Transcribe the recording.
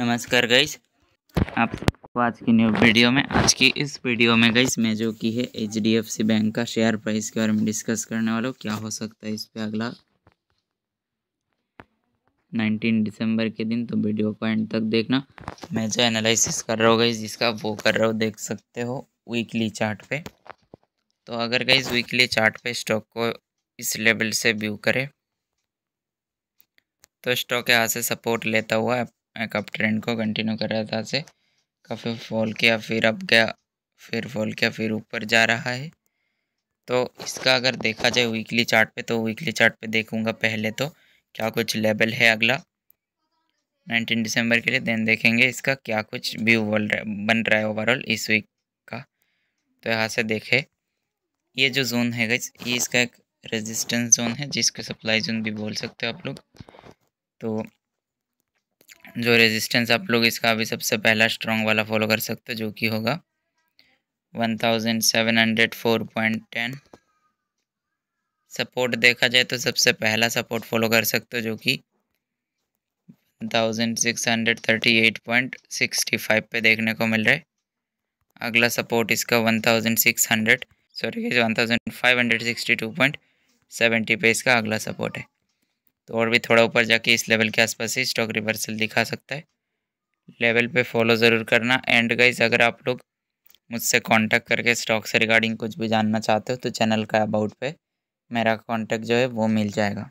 नमस्कार गईस आप आज की न्यू वीडियो में आज की इस वीडियो में गई मैं जो की है एच बैंक का शेयर प्राइस के बारे में डिस्कस करने वाला हूँ क्या हो सकता है इस पर अगला 19 दिसंबर के दिन तो वीडियो को एंड तक देखना मैं जो एनालिसिस कर रहा हूँ गई जिसका वो कर रहा हूँ देख सकते हो वीकली चार्ट पे तो अगर गई वीकली चार्ट पे स्टॉक को इस लेवल से व्यू करे तो स्टॉक यहाँ से सपोर्ट लेता हुआ एक अप ट्रेंड को कंटिन्यू कर रहा था से काफ़ी फॉल किया फिर अब गया फिर फॉल किया फिर ऊपर जा रहा है तो इसका अगर देखा जाए वीकली चार्ट पे तो वीकली चार्ट पे देखूंगा पहले तो क्या कुछ लेवल है अगला 19 दिसंबर के लिए देन देखेंगे इसका क्या कुछ व्यू बन रहा है ओवरऑल इस वीक का तो यहाँ से देखें ये जो जोन है गज ये इसका एक रेजिस्टेंस जोन है जिसको सप्लाई जोन भी बोल सकते हो आप लोग तो जो रेजिस्टेंस आप लोग इसका अभी सबसे पहला स्ट्रॉन्ग वाला फॉलो कर सकते हो जो कि होगा one thousand seven hundred four point ten support देखा जाए तो सबसे पहला सपोर्ट फॉलो कर सकते हो जो कि one thousand six hundred thirty eight point sixty five पे देखने को मिल रहा है अगला सपोर्ट इसका one thousand six hundred sorry one thousand five hundred sixty two point seventy पे इसका अगला सपोर्ट है तो और भी थोड़ा ऊपर जाके इस लेवल के आसपास ही स्टॉक रिवर्सल दिखा सकता है लेवल पे फॉलो ज़रूर करना एंड गाइज अगर आप लोग मुझसे कांटेक्ट करके स्टॉक से रिगार्डिंग कुछ भी जानना चाहते हो तो चैनल का अबाउट पे मेरा कांटेक्ट जो है वो मिल जाएगा